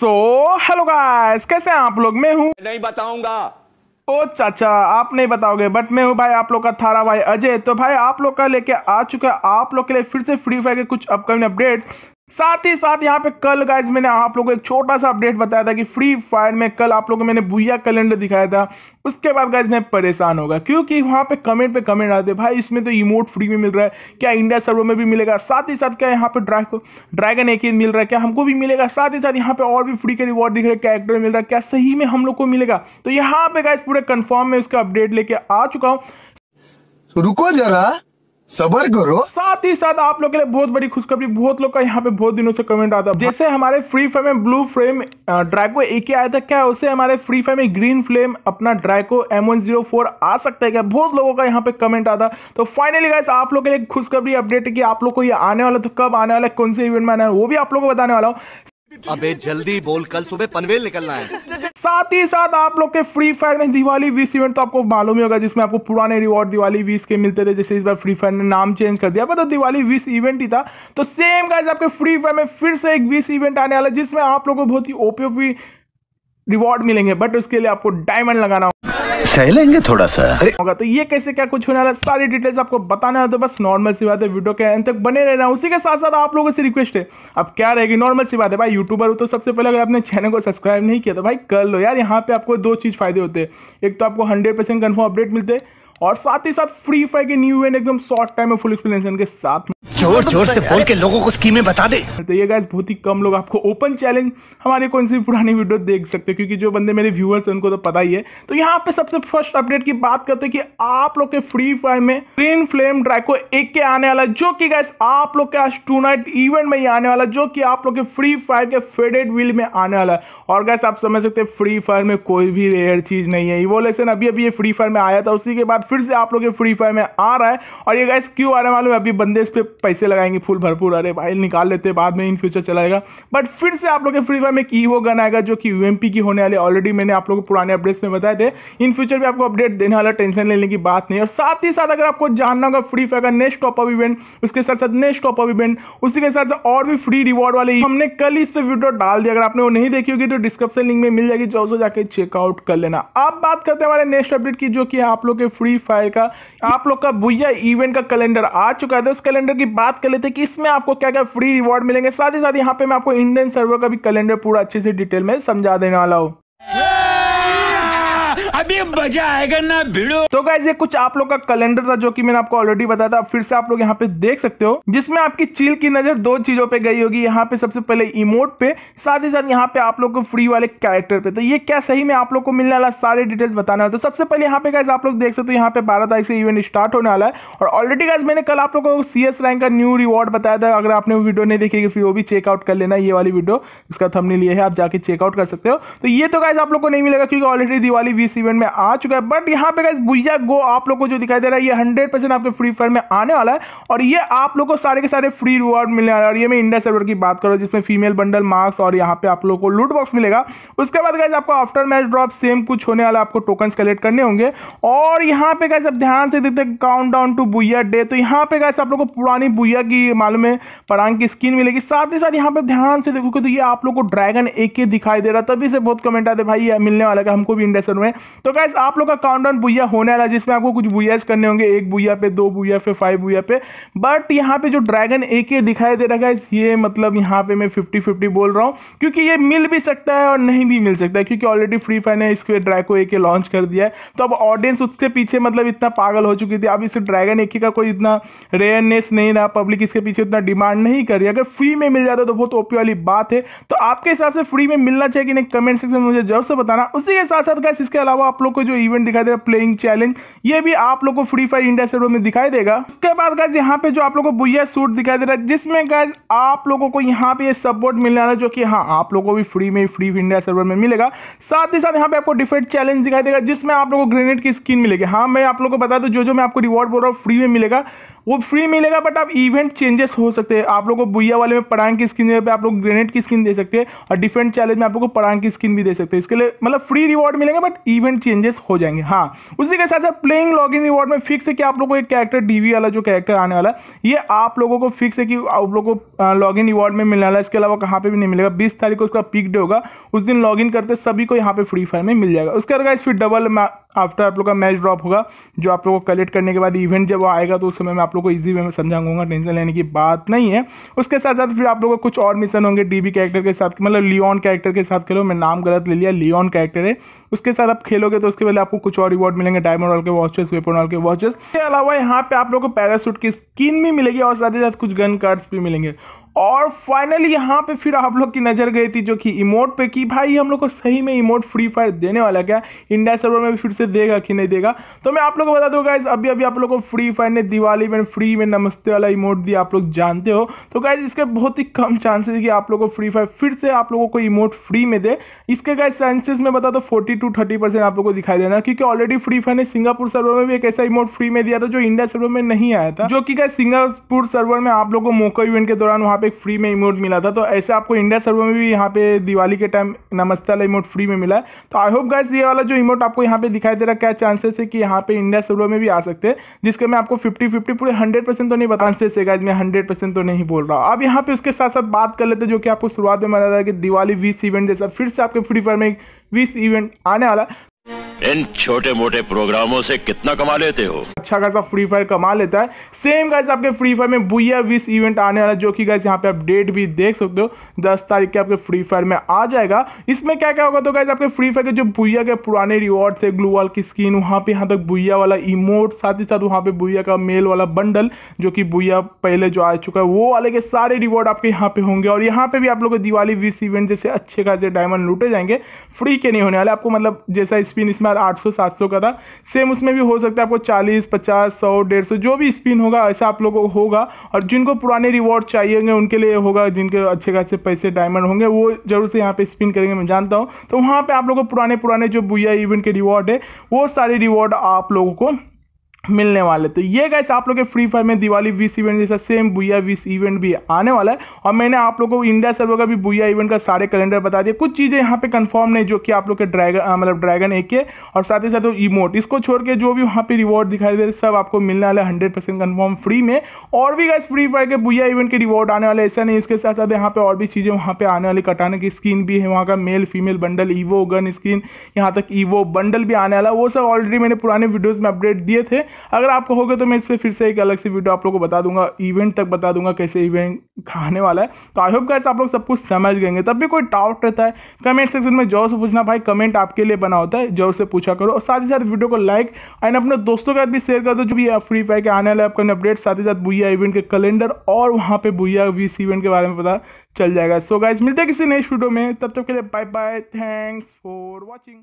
so hello guys कैसे हैं आप लोग मैं हूँ नहीं बताऊंगा ओ चाचा आप नहीं बताओगे बट मैं हूँ भाई आप लोग का थारा भाई अजय तो भाई आप लोग का लेके आ चुका है आप लोग के लिए फिर से फ्री फायर के कुछ अपकमिंग अपडेट साथ ही साथ यहाँ पे कल गाइज मैंने आप लोगों को एक छोटा सा अपडेट बताया था कि फ्री फायर में कल आप लोगों को मैंने भूया कैलेंडर दिखाया था उसके बाद गाइज मैं परेशान होगा क्योंकि वहाँ पे कमेंट पे कमेंट आते भाई इसमें तो इमोट फ्री में मिल रहा है क्या इंडिया सर्वर में भी मिलेगा साथ ही साथ क्या यहाँ पे ड्रा, ड्रैगन एक मिल रहा है क्या हमको भी मिलेगा साथ ही साथ यहाँ पे और भी फ्री के रिवॉर्ड दिख रहे कैरेक्टर मिल रहा है क्या सही में हम लोग को मिलेगा तो यहाँ पे गाइज पूरे कन्फर्म में उसका अपडेट लेके आ चुका हूँ तो रुको जरा सबर करो साथ ही साथ आप लोग के लिए बहुत बड़ी खुशखबरी बहुत लोग का यहाँ पे बहुत दिनों से कमेंट आता है जैसे हमारे फ्री फायर में ब्लू फ्रेम ड्राइको एक ही आया था क्या उसे हमारे फ्री फायर में ग्रीन फ्लेम अपना Draco M one zero four आ सकता है क्या बहुत लोगों का यहाँ पे कमेंट आता तो फाइनली गाइस आप लोग के लिए खुशखबरी अपडेट की आप लोग को ये आने वाला तो कब आने वाला कौन से इवेंट में आने वाला वो भी आप लोग को बताने वाला हूँ अबे जल्दी बोल कल सुबह पनवेल निकलना है साथ ही साथ आप लोग के फ्री फायर में दिवाली वीस इवेंट तो आपको मालूम ही होगा जिसमें आपको पुराने रिवॉर्ड दिवाली वीस के मिलते थे जैसे इस बार फ्री फायर ने नाम चेंज कर दिया पर तो दिवाली वीस इवेंट ही था तो सेम गाइज आपके फ्री फायर में फिर से एक वीस इवेंट आने वाला जिसमें आप लोग को बहुत ही ओपी ओपी रिवॉर्ड मिलेंगे बट उसके लिए आपको डायमंड लगाना होगा लेंगे थोड़ा सा होगा तो ये कैसे क्या कुछ होने वाला सारी डिटेल्स आपको बताना है तो बस नॉर्मल सी बात है वीडियो के अंत तक बने रहना उसी के साथ साथ आप लोगों से रिक्वेस्ट है अब क्या रहेगी नॉर्मल सी बात है भाई यूट्यूबर हो तो सबसे पहले अगर आपने चैनल को सब्सक्राइब नहीं किया तो भाई कर लो यार यहाँ पे आपको दो चीज़ फायदे होते हैं एक तो आपको हंड्रेड परसेंट कन्फर्म अपडेट मिलते और साथ ही साथ फ्री फायर के न्यू एंड एकदम शॉर्ट टाइम में फुल एक्सप्लेनेशन के साथ जोर मतलब जोर से बोल के लोगों को स्कीमें बता दे तो ये गाइस बहुत ही कम लोग आपको ओपन चैलेंज हमारे कौन सी पुरानी वीडियो देख सकते हो क्योंकि जो बंदे मेरे व्यूअर्स हैं उनको तो पता ही है तो यहाँ पे सबसे फर्स्ट अपडेट की बात करते हैं कि आप लोग के फ्री फायर में ग्रीन फ्लेम ड्रैको एक के आने वाला जो कि गाइस आप लोग के आज टू नाइट इवेंट में ही आने वाला जो कि आप लोग के फ्री फायर के फेडेड व्हील में आने वाला और गैस आप समझ सकते हैं फ्री फायर में कोई भी रेयर चीज़ नहीं है इवोलेसन अभी अभी ये फ्री फायर में आया था उसी के बाद फिर से आप लोग के फ्री फायर में आ रहा है और ये गैस क्यों आ रहा है मालूम अभी बंदे इस पर पैसे लगाएंगे फुल भरपूर अरे भाई निकाल लेते बाद में इन फ्यूचर चलाएगा बट फिर से आप लोग के फ्री फायर में की वो गन आएगा जो कि यू की होने वाली ऑलरेडी मैंने आप लोग को पुराने अपडेट्स में बताए थे इन फ्यूचर भी आपको अपडेट देने वाला टेंशन लेने की बात नहीं और साथ ही साथ अगर आपको जानना होगा फ्री फायर का नेक्स्ट टॉप अप इवेंट उसके साथ साथ नेक्स्ट टॉप अप इवेंट उसी के साथ साथ और भी फ्री रिवॉर्ड वाले हमने कल इस पर वीडियो डाल दिया अगर आपने वो नहीं देखी होगी तो डिस्क्रिप्शन लिंक में मिल जाएगी जो जाकर चेकआउट कर लेना अब बात करते हैं हमारे नेक्स्ट अपडेट की जो कि आप लोग के फ्री फायर का आप लोग का भुया इवेंट का कैलेंडर आ चुका है उस कैलेंडर की बात कर लेते हैं कि इसमें आपको क्या क्या फ्री रिवॉर्ड मिलेंगे साथ ही साथ यहाँ पे मैं आपको इंडियन सर्वर का भी कैलेंडर पूरा अच्छे से डिटेल में समझा देने वाला हूँ अभी मजा आएगा ना भिड़ो तो गाइज ये कुछ आप लोग का कैलेंडर था जो कि मैंने आपको ऑलरेडी बताया था फिर से आप लोग यहाँ पे देख सकते हो जिसमें आपकी चील की नजर दो चीजों पे गई होगी यहाँ पे सबसे पहले इमोट पे साथ ही साथ यहाँ पे आप लोग को फ्री वाले कैरेक्टर पे तो ये क्या सही में आप लोग को मिलने वाला सारे डिटेल्स बताने वाला तो सबसे पहले यहाँ पे गाइज आप लोग देख सकते हो यहाँ पे बारह तारीख से इवेंट स्टार्ट होने वाला है और ऑलरेडी गाइज मैंने कल आप लोग को सी रैंक का न्यू रिवॉर्ड बताया था अगर आपने वीडियो नहीं देखेगी फिर वो भी चेकआउट कर लेना ये वाली वीडियो इसका थमने लिए है आप जाके चेकआउट कर सकते हो तो ये तो गाइज आप लोग को नहीं मिलेगा क्योंकि ऑलरेडी दिवाली बीस इवेंट में आ चुका है बट यहाँ पे गाइज भुया गो आप लोग को जो दिखाई दे रहा है ये हंड्रेड परसेंट आपके फ्री फायर में आने वाला है और ये आप लोग को सारे के सारे फ्री रिवॉर्ड मिलने वाला है और ये मैं इंडिया सर्वर की बात करूँ जिसमें फीमेल बंडल मार्क्स और यहाँ पे आप लोग को लूट बॉक्स मिलेगा उसके बाद गाइज आपको आफ्टर मैच ड्रॉप सेम कुछ होने वाला आपको टोकन कलेक्ट करने होंगे और यहाँ पे गाइज आप ध्यान से देखते count down to Booyah day तो यहाँ पे गाइस आप लोग को पुरानी बुया की मालूम है परांग की स्किन मिलेगी साथ ही साथ यहाँ पे ध्यान से देखोगे तो ये आप लोग को ड्रैगन एक दिखाई दे रहा तभी से बहुत कमेंट आते भाई मिलने वाला है हमको भी इंडिया सर्वर में तो गैस आप लोग का काउंट डाउन बुया होने वाला जिसमें आपको कुछ बुयाज करने होंगे एक बुया पे दो बुया पे फाइव बुया पे बट यहाँ पे जो ड्रैगन ए के दिखाई दे रहा है ये मतलब यहाँ पे मैं फिफ्टी फिफ्टी बोल रहा हूँ क्योंकि ये मिल भी सकता है और नहीं भी मिल सकता है क्योंकि ऑलरेडी फ्री फायर ने इसके ए के लॉन्च कर दिया है तो अब ऑडियंस उसके पीछे मतलब इतना पागल हो चुकी थी अब इस ड्रैगन के का कोई इतना रेयरनेस नहीं रहा पब्लिक इसके पीछे उतना डिमांड नहीं कर रही अगर फ्री में मिल जाता तो बहुत ओपी वाली बात है तो आपके हिसाब से फ्री में मिलना चाहिए कि नहीं कमेंट सेक्शन में मुझे जरूर से बताना उसी के साथ साथ इसके अलावा आप लोग को जो इवेंट दिखाई दे रहा है प्लेइंग चैलेंज ये भी आप लोग को फ्री फायर इंडिया सर्वर में दिखाई देगा उसके बाद गाइज यहाँ पे जो आप लोग को बुया सूट दिखाई दे रहा है जिसमें गाइज आप लोगों को यहाँ पे सपोर्ट मिलने वाला है जो कि हाँ आप लोगों को भी फ्री में फ्री इंडिया सर्वर में मिलेगा साथ ही साथ यहाँ पे आपको डिफरेंट चैलेंज दिखाई देगा जिसमें आप लोग को ग्रेनेड की स्किन मिलेगी हाँ मैं आप लोग को बता दूँ जो जो मैं आपको रिवॉर्ड बोल रहा हूँ फ्री में मिलेगा वो फ्री मिलेगा बट आप इवेंट चेंजेस हो सकते हैं आप लोगों को बुइया वाले में पड़ांग की स्किन पे आप लोग ग्रेनेड की स्किन दे सकते हैं और डिफरेंट चैलेंज में आप लोगों को पड़ांग की स्किन भी दे सकते हैं इसके लिए मतलब फ्री रिवॉर्ड मिलेंगे बट इवेंट चेंजेस हो जाएंगे हाँ उसी के साथ साथ प्लेइंग लॉग इन रिवॉर्ड में फिक्स है कि आप लोग को एक कैरेक्टर डीवी वाला जो कैरेक्टर आने वाला ये आप लोगों को फिक्स है कि आप लोगों को लॉग इन रिवॉर्ड में मिलने वाला इसके अलावा कहाँ पर भी नहीं मिलेगा बीस तारीख को उसका पिक डे होगा उस दिन लॉग इन करते सभी को यहाँ पर फ्री फायर में मिल जाएगा उसके अगर फिर डबल आफ्टर आप लोग का मैच ड्रॉप होगा जो आप लोग को कलेक्ट करने के बाद इवेंट जब आएगा तो उस समय मैं आप लोग को ईजी वे में समझाऊंगा टेंशन लेने की बात नहीं है उसके साथ साथ फिर आप लोग का कुछ और मिशन होंगे डीबी कैरेक्टर के साथ मतलब लियोन कैरेक्टर के साथ खेलो मैं नाम गलत ले लिया लियोन कैरेक्टर है उसके साथ आप खेलोगे तो उसके पहले आपको कुछ और रिवॉर्ड मिलेंगे डायमंड वाल के वॉचेस वेपन वाल के वॉचेस इसके अलावा यहाँ पे आप लोग को पैरासूट की स्किन भी मिलेगी और साथ ही साथ कुछ गन कार्ड्स भी मिलेंगे और फाइनली यहाँ पे फिर आप लोग की नज़र गई थी जो कि इमोट पे कि भाई हम लोग को सही में इमोट फ्री फायर देने वाला क्या इंडिया सर्वर में भी फिर से देगा कि नहीं देगा तो मैं आप लोग को बता दूँ गाइज अभी अभी आप लोग को फ्री फायर ने दिवाली में फ्री में नमस्ते वाला इमोट दिया आप लोग जानते हो तो गाइज इसके बहुत ही कम चांसेस कि आप लोग को फ्री फायर फिर से आप लोगों को इमोट फ्री में दे इसके गाइज चांसेस में बता दो फोर्टी टू थर्टी परसेंट आप लोग को दिखाई देना क्योंकि ऑलरेडी फ्री फायर ने सिंगापुर सर्वर में भी एक ऐसा इमोट फ्री में दिया था जो इंडिया सर्वर में नहीं आया था जो कि गाइज सिंगापुर सर्वर में आप लोग को मोको इवेंट के दौरान वहाँ पे एक फ्री में इमोट मिला था तो ऐसे आपको इंडिया सर्वे में भी यहाँ पे दिवाली के टाइम नमस्ते वाला इमोट फ्री में मिला है तो आई होप गाइस ये वाला जो इमोट आपको यहाँ पे दिखाई दे रहा क्या चांसेस है कि यहाँ पे इंडिया सर्वे में भी आ सकते हैं जिसके मैं आपको फिफ्टी फिफ्टी पूरे हंड्रेड परसेंट तो नहीं बता चांसेस है गाइज मैं हंड्रेड परसेंट तो नहीं बोल रहा अब यहाँ पे उसके साथ साथ बात कर लेते जो कि आपको शुरुआत में मना रहा है कि दिवाली वीस इवेंट जैसा फिर से आपके फ्री फायर में एक इवेंट आने वाला इन छोटे मोटे प्रोग्रामों से कितना कमा लेते हो अच्छा खासा फ्री फायर कमा लेता है सेम गाइस आपके फ्री फायर में बुया विस इवेंट आने वाला जो कि गाइस यहाँ पे अपडेट भी देख सकते हो दस तारीख के आपके फ्री फायर में आ जाएगा इसमें क्या क्या होगा तो गाइस आपके फ्री फायर के जो बुया के पुराने रिवॉर्ड थे ग्लू वॉल की स्क्रीन वहाँ पे यहाँ तक बुया वाला इमोट साथ ही साथ वहाँ पे बुया का मेल वाला बंडल जो कि बुया पहले जो आ चुका है वो वाले के सारे रिवॉर्ड आपके यहाँ पे होंगे और यहाँ पे भी आप लोग दिवाली विस इवेंट जैसे अच्छे खासे डायमंड लूटे जाएंगे फ्री के नहीं होने वाले आपको मतलब जैसा स्पिन इसमें आठ सौ सात सौ का था सेम उसमें भी हो सकता है आपको चालीस पचास सौ डेढ़ सौ जो भी स्पिन होगा ऐसा आप लोगों को होगा और जिनको पुराने रिवॉर्ड चाहिए होंगे उनके लिए होगा जिनके अच्छे खासे पैसे डायमंड होंगे वो जरूर से यहाँ पे स्पिन करेंगे मैं जानता हूँ तो वहाँ पर आप लोगों को पुराने पुराने जो बुया इवेंट के रिवॉर्ड है वो सारे रिवॉर्ड आप लोगों को मिलने वाले तो ये गैस आप लोग के फ्री फायर में दिवाली विस इवेंट जैसा सेम बुया विस इवेंट भी आने वाला है और मैंने आप लोगों को इंडिया सर्वर का भी बुया इवेंट का सारे कैलेंडर बता दिया कुछ चीज़ें यहाँ पे कंफर्म नहीं जो कि आप लोग के ड्रैगन मतलब ड्रैगन एक के और साथ ही साथ वो इमोट इसको छोड़ के जो भी वहाँ पर रिवॉर्ड दिखाई दे रहे सब आपको मिलने वाला है हंड्रेड कन्फर्म फ्री में और भी गैस फ्री फायर के बुया इवेंट के रिवॉर्ड आने वाले ऐसा नहीं इसके साथ साथ यहाँ पर और भी चीज़ें वहाँ पर आने वाली कटाने की स्क्रीन भी है वहाँ का male female bundle evo gun screen यहाँ तक ईवो बंडल भी आने वाला वो सब ऑलरेडी मैंने पुराने वीडियोज़ में अपडेट दिए थे अगर आप कहोगे तो मैं इस पर फिर से एक अलग से वीडियो आप लोग को बता दूंगा इवेंट तक बता दूंगा कैसे इवेंट खाने वाला है तो आई होप गैस आप लोग सब कुछ समझ गएंगे तब भी कोई डाउट रहता है कमेंट सेक्शन में जोर से पूछना भाई कमेंट आपके लिए बना होता है जोर से पूछा करो और साथ ही साथ वीडियो को लाइक एंड अपने दोस्तों के साथ भी शेयर कर दो जो भी फ्री फायर के आने वाले अपने अपडेट साथ ही साथ बुया इवेंट के कैलेंडर और वहाँ पे बुया वीस इवेंट के बारे में पता चल जाएगा सो so गाइज मिलते हैं किसी नेक्स्ट वीडियो में तब तक के लिए bye bye thanks for watching